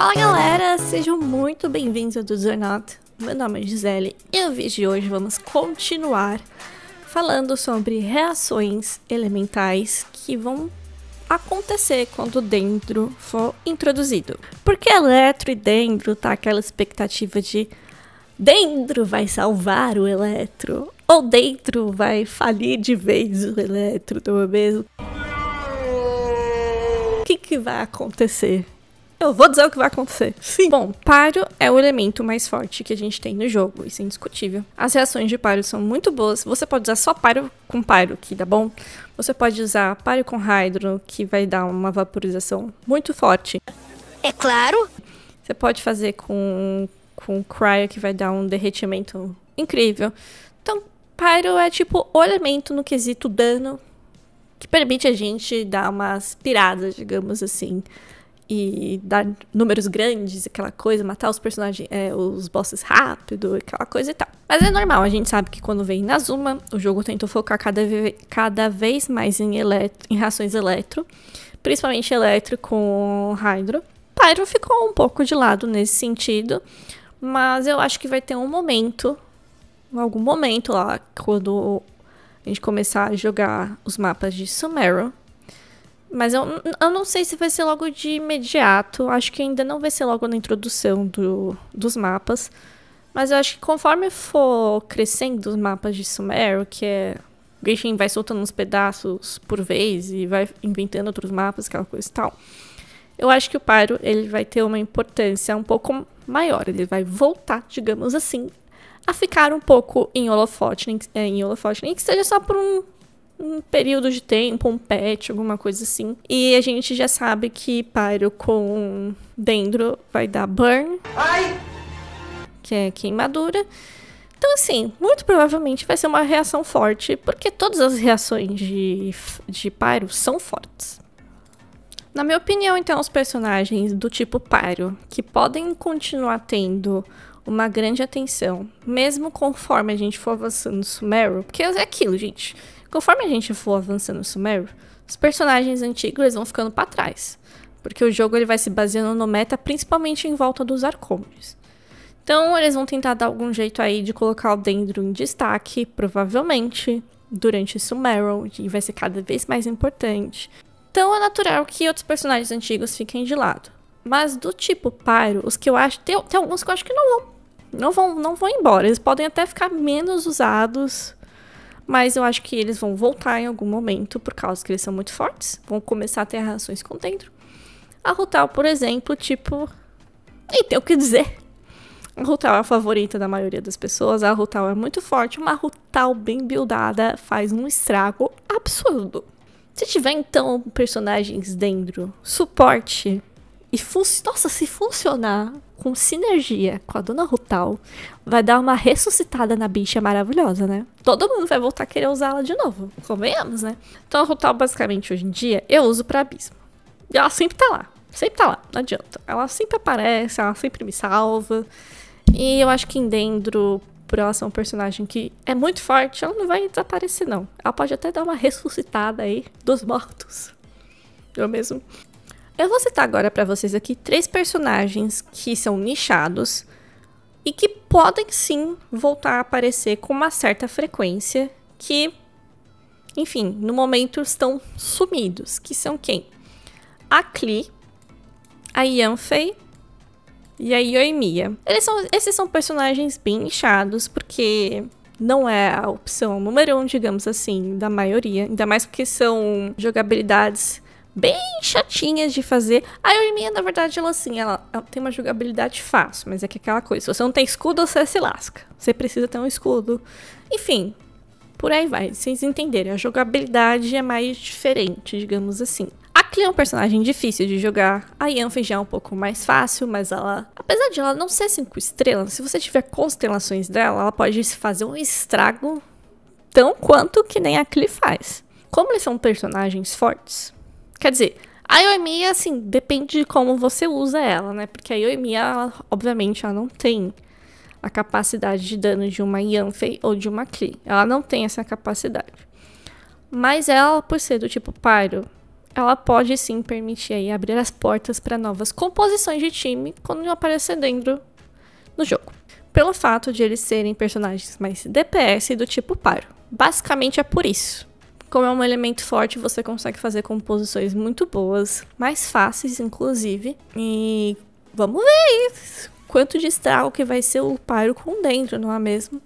Fala galera, sejam muito bem-vindos ao Tudo or Not. Meu nome é Gisele e no vídeo de hoje vamos continuar falando sobre reações elementais que vão acontecer quando dentro for introduzido. Porque eletro e dentro tá aquela expectativa de dentro vai salvar o eletro ou dentro vai falir de vez o eletro, não é mesmo? O que, que vai acontecer? Eu vou dizer o que vai acontecer. Sim. Bom, paro é o elemento mais forte que a gente tem no jogo, isso é indiscutível. As reações de paro são muito boas. Você pode usar só paro com paro, que dá bom. Você pode usar paro com hydro, que vai dar uma vaporização muito forte. É claro. Você pode fazer com com cryo, que vai dar um derretimento incrível. Então, pyro é tipo o elemento no quesito dano que permite a gente dar umas piradas, digamos assim, e dar números grandes, aquela coisa, matar os personagens, é, os bosses rápido, aquela coisa e tal. Mas é normal, a gente sabe que quando vem Nazuma, o jogo tentou focar cada, ve cada vez mais em, em reações eletro, principalmente eletro com Hydro. Pyro ficou um pouco de lado nesse sentido, mas eu acho que vai ter um momento, algum momento lá, quando a gente começar a jogar os mapas de Sumero, mas eu, eu não sei se vai ser logo de imediato. Acho que ainda não vai ser logo na introdução do, dos mapas. Mas eu acho que conforme for crescendo os mapas de Sumero, que é. Genshin vai soltando uns pedaços por vez e vai inventando outros mapas, aquela coisa e tal. Eu acho que o Pyro ele vai ter uma importância um pouco maior. Ele vai voltar, digamos assim, a ficar um pouco em holofote, é, em holofote nem que seja só por um um período de tempo, um pet, alguma coisa assim. E a gente já sabe que paro com dendro vai dar burn. Ai! Que é queimadura. Então, assim, muito provavelmente vai ser uma reação forte, porque todas as reações de, de Pyro são fortes. Na minha opinião, então, os personagens do tipo Pyro, que podem continuar tendo uma grande atenção, mesmo conforme a gente for avançando no sumeru porque é aquilo, gente. Conforme a gente for avançando no Sumério, os personagens antigos vão ficando para trás, porque o jogo ele vai se baseando no meta principalmente em volta dos Arcômenes. Então eles vão tentar dar algum jeito aí de colocar o Dendro em destaque, provavelmente, durante Sumeral, e vai ser cada vez mais importante. Então é natural que outros personagens antigos fiquem de lado. Mas do tipo Pyro, os que eu acho. Tem, tem alguns que eu acho que não vão. Não vão, não vão embora. Eles podem até ficar menos usados mas eu acho que eles vão voltar em algum momento, por causa que eles são muito fortes. Vão começar a ter reações com dentro A Rutal, por exemplo, tipo... Nem tem o que dizer. A Rutal é a favorita da maioria das pessoas. A Rutal é muito forte. Uma Rutal bem buildada faz um estrago absurdo. Se tiver, então, personagens dentro suporte e nossa, se funcionar com sinergia com a dona Rutal, vai dar uma ressuscitada na bicha maravilhosa, né? Todo mundo vai voltar a querer usá-la de novo, convenhamos, né? Então a Rutal, basicamente, hoje em dia, eu uso pra abismo. E ela sempre tá lá, sempre tá lá, não adianta. Ela sempre aparece, ela sempre me salva. E eu acho que em Dendro, por ela ser um personagem que é muito forte, ela não vai desaparecer, não. Ela pode até dar uma ressuscitada aí dos mortos. Eu mesmo eu vou citar agora para vocês aqui três personagens que são nichados e que podem sim voltar a aparecer com uma certa frequência que, enfim, no momento estão sumidos, que são quem? A Klee, a Yanfei e a Yoimiya. Eles são, esses são personagens bem nichados, porque não é a opção número um, digamos assim, da maioria. Ainda mais porque são jogabilidades bem chatinhas de fazer. A Eugenia, na verdade, ela assim, ela, ela, tem uma jogabilidade fácil, mas é que aquela coisa, se você não tem escudo, você se lasca. Você precisa ter um escudo. Enfim, por aí vai, vocês entenderem. A jogabilidade é mais diferente, digamos assim. A Klee é um personagem difícil de jogar, a Yanfei já é um pouco mais fácil, mas ela, apesar de ela não ser cinco estrelas, se você tiver constelações dela, ela pode fazer um estrago tão quanto que nem a Klee faz. Como eles são personagens fortes, Quer dizer, a ioimia, assim, depende de como você usa ela, né? Porque a ioimia, ela, obviamente, ela não tem a capacidade de dano de uma Yanfei ou de uma Klee. Ela não tem essa capacidade. Mas ela, por ser do tipo Pyro, ela pode sim permitir aí abrir as portas para novas composições de time quando aparecer dentro no jogo. Pelo fato de eles serem personagens mais DPS do tipo Pyro. Basicamente é por isso. Como é um elemento forte, você consegue fazer composições muito boas, mais fáceis, inclusive. E vamos ver isso. quanto de estrago que vai ser o Pyro com dentro, não é mesmo?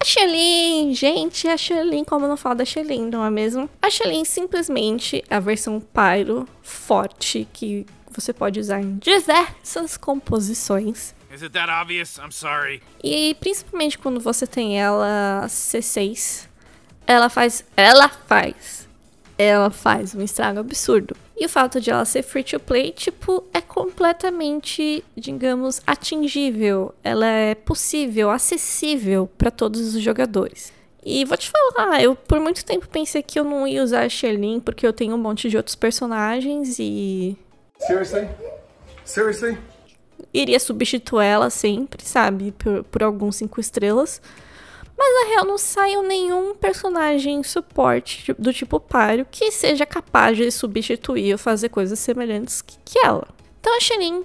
A Shelin, gente, a Shelin, como eu não falo da Shelin, não é mesmo? A Shelin simplesmente é a versão Pyro forte que você pode usar em diversas composições. Is it that obvious? I'm sorry. E principalmente quando você tem ela C6, ela faz, ela faz, ela faz um estrago absurdo. E o fato de ela ser free to play, tipo, é completamente, digamos, atingível. Ela é possível, acessível para todos os jogadores. E vou te falar, eu por muito tempo pensei que eu não ia usar a Sherlin porque eu tenho um monte de outros personagens e. Seriously? Seriously? Iria substituí-la sempre, sabe? Por, por alguns cinco estrelas. Mas na real não saiu nenhum personagem suporte tipo, do tipo páreo que seja capaz de substituir ou fazer coisas semelhantes que, ela. Então a Shirin,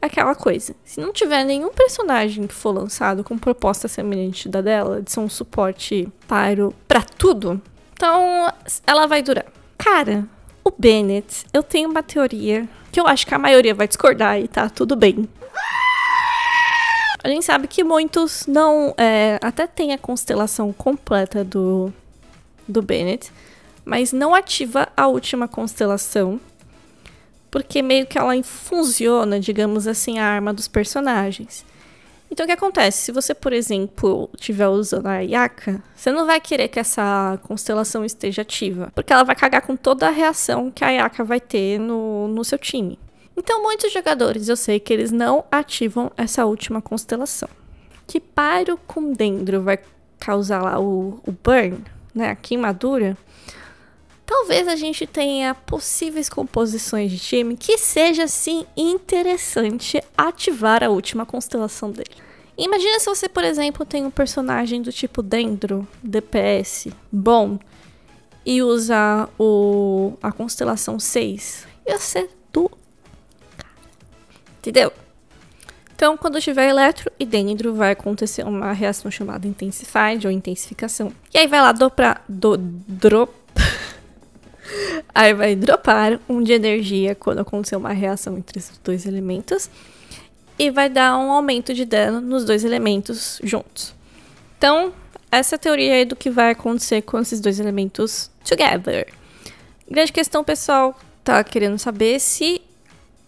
aquela coisa. Se não tiver nenhum personagem que for lançado com proposta semelhante da dela, de ser um suporte páreo para tudo, então ela vai durar. Cara, o Bennett, eu tenho uma teoria que eu acho que a maioria vai discordar e tá tudo bem. A gente sabe que muitos não. É, até tem a constelação completa do, do Bennett, mas não ativa a última constelação, porque meio que ela funciona, digamos assim, a arma dos personagens. Então o que acontece? Se você, por exemplo, estiver usando a Yaka, você não vai querer que essa constelação esteja ativa, porque ela vai cagar com toda a reação que a Yaka vai ter no, no seu time. Então, muitos jogadores eu sei que eles não ativam essa última constelação. Que paro com dendro vai causar lá o, o burn, né, a queimadura. Talvez a gente tenha possíveis composições de time que seja sim interessante ativar a última constelação dele. Imagina se você, por exemplo, tem um personagem do tipo Dendro, DPS, bom, e usa o, a constelação 6. Ia você do Entendeu? Então, quando tiver eletro e dendro, vai acontecer uma reação chamada intensified ou intensificação. E aí vai lá dobrar. Do, drop. aí vai dropar um de energia quando acontecer uma reação entre esses dois elementos. E vai dar um aumento de dano nos dois elementos juntos. Então, essa é a teoria aí do que vai acontecer com esses dois elementos together. Grande questão, pessoal, tá querendo saber se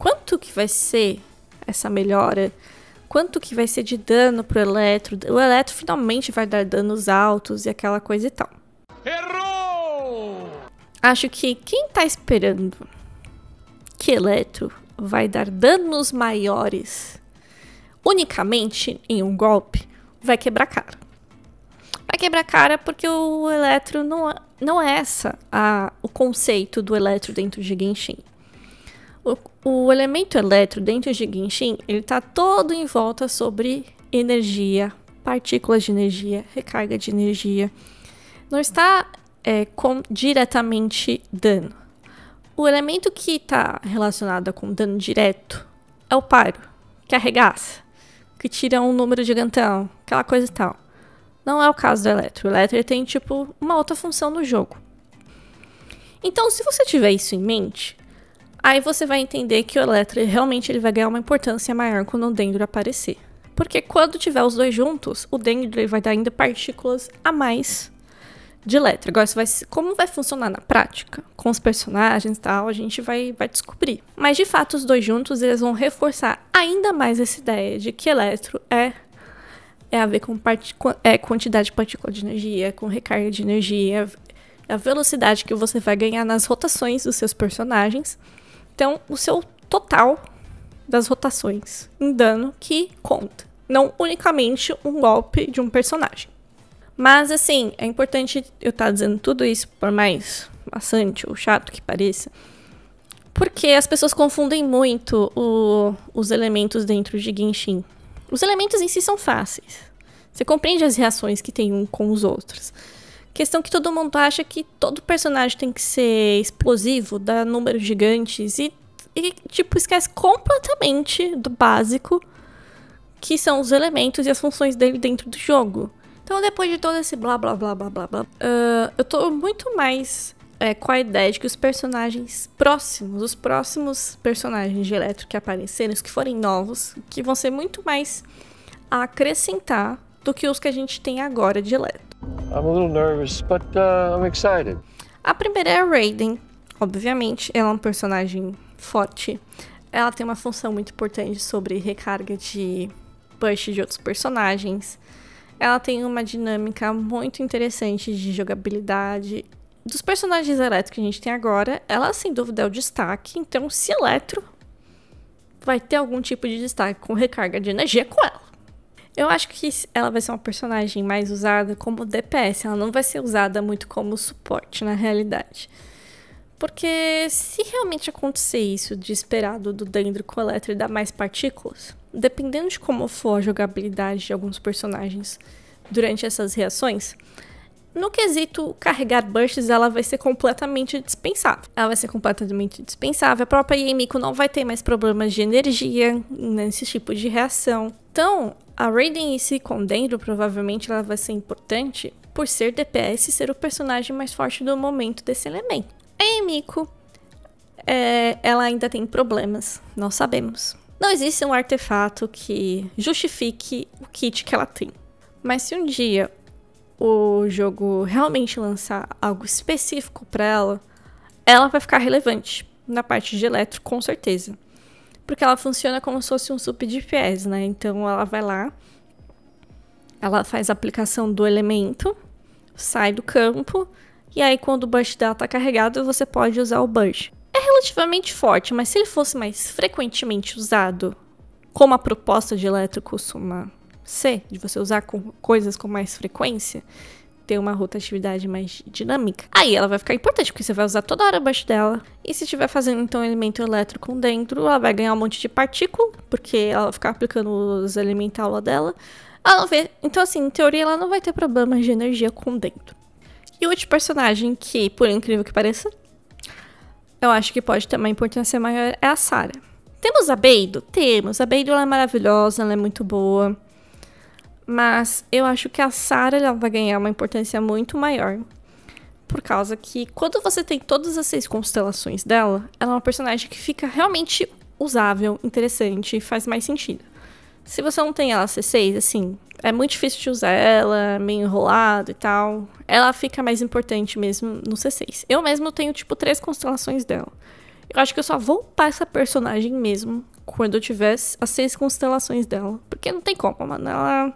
quanto que vai ser essa melhora? Quanto que vai ser de dano pro Eletro? O Eletro finalmente vai dar danos altos e aquela coisa e tal. Errou! Acho que quem tá esperando que Eletro vai dar danos maiores unicamente em um golpe vai quebrar cara. Vai quebrar cara porque o Eletro não, não é essa a, o conceito do Eletro dentro de Genshin. O, o elemento elétron dentro de Genshin, ele está todo em volta sobre energia, partículas de energia, recarga de energia. Não está é, com diretamente dano. O elemento que está relacionado com dano direto é o paro, que arregaça, que tira um número gigantão, aquela coisa e tal. Não é o caso do elétron. O elétron tem, tipo, uma outra função no jogo. Então, se você tiver isso em mente, Aí você vai entender que o Electra realmente ele vai ganhar uma importância maior quando o Dendro aparecer. Porque quando tiver os dois juntos, o Dendro ele vai dar ainda partículas a mais de Electra. Agora, vai, como vai funcionar na prática, com os personagens e tal, a gente vai, vai descobrir. Mas, de fato, os dois juntos, eles vão reforçar ainda mais essa ideia de que Electro é, é a ver com é, quantidade de partícula de energia, com recarga de energia, é a velocidade que você vai ganhar nas rotações dos seus personagens. Então, o seu total das rotações em dano que conta, não unicamente um golpe de um personagem. Mas assim, é importante eu estar tá dizendo tudo isso, por mais maçante ou chato que pareça, porque as pessoas confundem muito o, os elementos dentro de Genshin. Os elementos em si são fáceis. Você compreende as reações que tem um com os outros. Questão que todo mundo acha que todo personagem tem que ser explosivo, dar números gigantes e, e tipo, esquece completamente do básico, que são os elementos e as funções dele dentro do jogo. Então, depois de todo esse blá blá blá blá blá, blá uh, eu tô muito mais é, com a ideia de que os personagens próximos, os próximos personagens de Electro que aparecerem, os que forem novos, que vão ser muito mais a acrescentar do que os que a gente tem agora de Electro. I'm a little nervous, but uh, I'm excited. A primeira é a Raiden. Obviamente, ela é um personagem forte. Ela tem uma função muito importante sobre recarga de push de outros personagens. Ela tem uma dinâmica muito interessante de jogabilidade. Dos personagens elétricos que a gente tem agora, ela sem dúvida é o destaque. Então, se eletro vai ter algum tipo de destaque com recarga de energia com ela. Eu acho que ela vai ser uma personagem mais usada como DPS, ela não vai ser usada muito como suporte na realidade. Porque se realmente acontecer isso de esperado do Dendro e dar mais partículas, dependendo de como for a jogabilidade de alguns personagens durante essas reações, no quesito carregar bursts, ela vai ser completamente dispensável. Ela vai ser completamente dispensável. A própria Yamiko não vai ter mais problemas de energia né, nesse tipo de reação. Então, a Raiden e se condendo, provavelmente ela vai ser importante por ser DPS e ser o personagem mais forte do momento desse elemento. Em Miko, é, ela ainda tem problemas, nós sabemos. Não existe um artefato que justifique o kit que ela tem. Mas se um dia o jogo realmente lançar algo específico para ela, ela vai ficar relevante na parte de eletro, com certeza porque ela funciona como se fosse um SUP de fiéis, né? Então ela vai lá, ela faz a aplicação do elemento, sai do campo, e aí quando o burst dela tá carregado, você pode usar o burst. É relativamente forte, mas se ele fosse mais frequentemente usado, como a proposta de elétrico costuma ser, de você usar com coisas com mais frequência, ter uma rotatividade mais dinâmica. Aí ela vai ficar importante, porque você vai usar toda hora abaixo dela. E se estiver fazendo, então, elemento elétrico dentro, ela vai ganhar um monte de partícula, porque ela vai ficar aplicando os elemental lá dela. Ela não vê. Então, assim, em teoria, ela não vai ter problemas de energia com dentro. E o outro personagem que, por incrível que pareça, eu acho que pode ter uma importância maior é a Sarah. Temos a Beido? Temos. A Beido ela é maravilhosa, ela é muito boa. Mas eu acho que a Sarah ela vai ganhar uma importância muito maior. Por causa que quando você tem todas as seis constelações dela, ela é uma personagem que fica realmente usável, interessante e faz mais sentido. Se você não tem ela C6, assim, é muito difícil de usar ela, é meio enrolado e tal. Ela fica mais importante mesmo no C6. Eu mesmo tenho, tipo, três constelações dela. Eu acho que eu só vou upar essa personagem mesmo quando eu tiver as seis constelações dela. Porque não tem como, mano. Ela.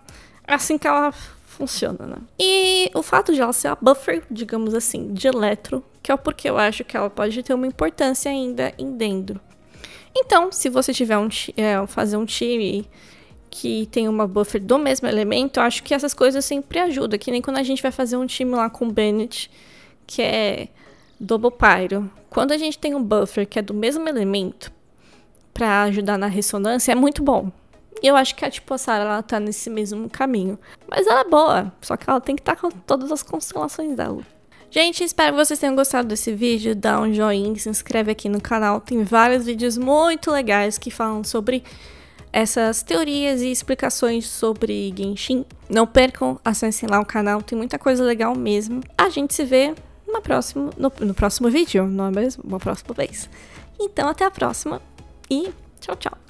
É assim que ela funciona, né? E o fato de ela ser a buffer, digamos assim, de Eletro, que é o porquê eu acho que ela pode ter uma importância ainda em dentro Então, se você tiver um é, fazer um time que tem uma buffer do mesmo elemento, eu acho que essas coisas sempre ajudam. Que nem quando a gente vai fazer um time lá com o Bennett, que é Dobopyro. Quando a gente tem um buffer que é do mesmo elemento para ajudar na ressonância, é muito bom. E eu acho que a tipo a Sarah, ela tá nesse mesmo caminho. Mas ela é boa, só que ela tem que estar tá com todas as constelações dela. Gente, espero que vocês tenham gostado desse vídeo. Dá um joinha, se inscreve aqui no canal. Tem vários vídeos muito legais que falam sobre essas teorias e explicações sobre Genshin. Não percam, acessem lá o canal, tem muita coisa legal mesmo. A gente se vê no próximo, no, no próximo vídeo, não é mesmo? Uma próxima vez. Então, até a próxima e tchau, tchau.